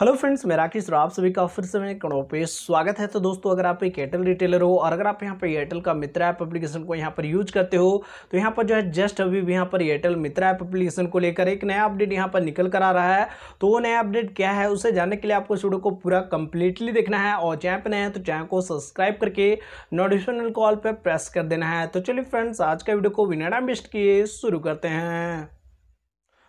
hello friends मैं राकेश आप सभी का फिर से मैं कड़ों पे स्वागत है तो दोस्तों अगर आप एक एयरटेल रिटेलर हो और अगर आप यहाँ पर एयरटेल का मित्र ऐप एप्लीकेशन को यहाँ पर यूज करते हो तो यहाँ पर जो है जस्ट अभी भी यहाँ पर एयरटेल मित्र ऐप एप्लीकेशन को लेकर एक नया अपडेट यहाँ पर निकल कर आ रहा है तो वो नया अपडेट क्या है उसे जानने के लिए आपको वीडियो को पूरा कंप्लीटली देखना है और चैनल पर नए हैं तो चैनल को सब्सक्राइब करके नोटिफिकेशन कॉल पर प्रेस कर देना है तो चलिए फ्रेंड्स आज का वीडियो को विनाडा मिस्ट किए शुरू करते हैं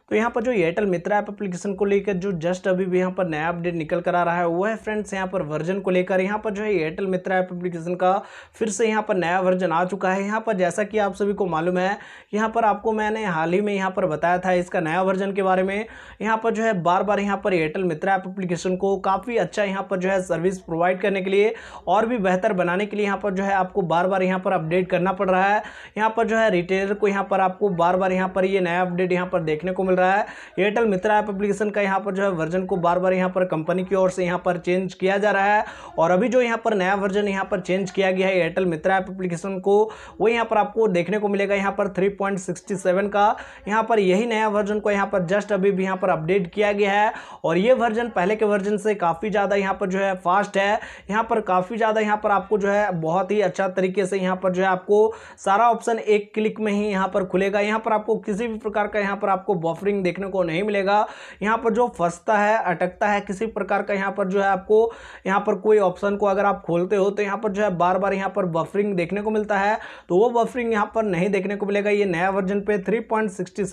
तो यहाँ पर जो एयरटेल मित्रा ऐप एप्लीकेशन को लेकर जो जस्ट अभी भी यहाँ पर नया अपडेट निकल कर आ रहा है वो है फ्रेंड्स यहाँ पर वर्जन को लेकर यहाँ पर जो है एयरटेल मित्रा ऐप एप्लीकेशन का फिर से यहाँ पर नया वर्जन आ चुका है यहाँ पर जैसा कि आप सभी को मालूम है यहाँ पर आपको मैंने हाल ही में यहाँ पर बताया था इसका नया वर्जन के बारे में यहाँ पर जो है बार बार यहाँ पर एयरटेल मित्रा ऐप अप्लीकेशन को काफ़ी अच्छा यहाँ पर जो है सर्विस प्रोवाइड करने के लिए और भी बेहतर बनाने के लिए यहाँ पर जो है आपको बार बार यहाँ पर अपडेट करना पड़ रहा है यहाँ पर जो है रिटेलर को यहाँ पर आपको बार बार यहाँ पर ये नया अपडेट यहाँ पर देखने को मिल रहा है एयरटेल मित्रा ऐप एप्लीकेशन का यहाँ पर जो है वर्जन को बार बार यहाँ पर कंपनी की ओर से यहाँ पर चेंज किया जा रहा है और अभी जो यहाँ पर नया वर्जन यहाँ पर चेंज किया गया है एयरटेल मित्रा ऐप एप्लीकेशन को वो यहाँ पर आपको देखने को मिलेगा यहाँ पर थ्री का यहाँ पर यही नया वर्जन को यहाँ पर जस्ट अभी भी यहाँ पर अपडेट किया गया है और ये वर्जन पहले के वर्जन से काफ़ी ज़्यादा यहाँ पर जो है फास्ट है यहाँ पर काफ़ी ज़्यादा यहाँ पर आपको जो है बहुत ही अच्छा तरीके से यहाँ पर जो है आपको सारा ऑप्शन एक क्लिक में ही यहाँ पर खुलेगा यहाँ पर आपको किसी भी प्रकार का यहाँ पर आपको बफर ऑफरिंग देखने को नहीं मिलेगा यहाँ पर जो फंसता है अटकता है किसी प्रकार का यहाँ पर जो है आपको यहाँ पर कोई ऑप्शन को अगर आप खोलते हो तो यहाँ पर जो है बार बार यहाँ पर बफरिंग देखने को मिलता है तो वो बफरिंग यहाँ पर नहीं देखने को मिलेगा ये नया वर्जन पे थ्री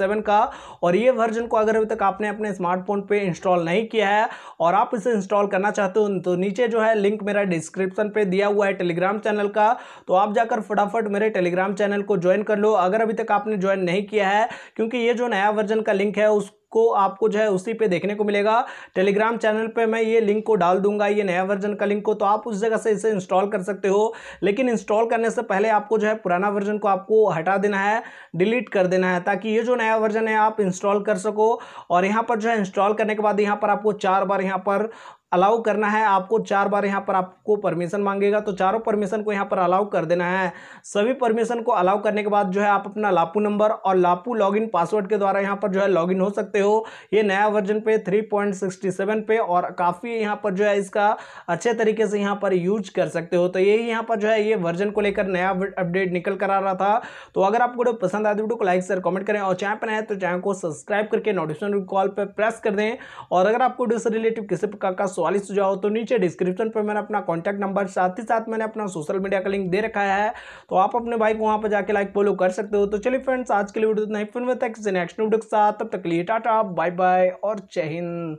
का और ये वर्जन को अगर अभी तक आपने अपने स्मार्टफोन पर इंस्टॉल नहीं किया है और आप इसे इंस्टॉल करना चाहते हो तो नीचे जो है लिंक मेरा डिस्क्रिप्शन पर दिया हुआ है टेलीग्राम चैनल का तो आप जाकर फटाफट मेरे टेलीग्राम चैनल को ज्वाइन कर लो अगर अभी तक आपने ज्वाइन नहीं किया है क्योंकि ये जो नया वर्जन का लिंक है उसको आपको जो है उसी पे देखने को मिलेगा टेलीग्राम चैनल पे मैं ये लिंक को डाल दूंगा ये नया वर्जन का लिंक को तो आप उस जगह से इसे इंस्टॉल कर सकते हो लेकिन इंस्टॉल करने से पहले आपको जो है पुराना वर्जन को आपको हटा देना है डिलीट कर देना है ताकि ये जो नया वर्जन है आप इंस्टॉल कर सको और यहाँ पर जो है इंस्टॉल करने के बाद यहाँ पर आपको चार बार यहाँ पर अलाउ करना है आपको चार बार यहाँ पर आपको परमिशन मांगेगा तो चारों परमिशन को यहाँ पर अलाउ कर देना है सभी परमिशन को अलाउ करने के बाद जो है आप अपना लापू नंबर और लापू लॉगिन पासवर्ड के द्वारा यहाँ पर जो है लॉगिन हो सकते हो ये नया वर्जन पे 3.67 पे और काफ़ी यहाँ पर जो है इसका अच्छे तरीके से यहाँ पर यूज कर सकते हो तो यही यहाँ पर जो है ये वर्जन को लेकर नया अपडेट निकल कर आ रहा था तो अगर आपको वीडियो पसंद आए तो वीडियो को लाइक शेयर कमेंट करें और चैनल पर है तो चैनल को सब्सक्राइब करके नोटिफिकेशन कॉल पर प्रेस कर दें और अगर आपको वीडियो से रिलेटिव किसी प्रकार का सवाल सुझाव तो नीचे डिस्क्रिप्शन पर मैंने अपना कॉन्टैक्ट नंबर साथ ही साथ मैंने अपना सोशल मीडिया का लिंक दे रखा है तो आप अपने भाई को वहाँ पर जाकर लाइक फॉलो कर सकते हो तो चलिए फ्रेंड्स आज के लिए वीडियो इतना ही फिर मैं तक नेक्स्ट वीडियो के साथ तब तक लिए टाटा बाय बाय और जय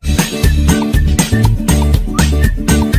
हिंद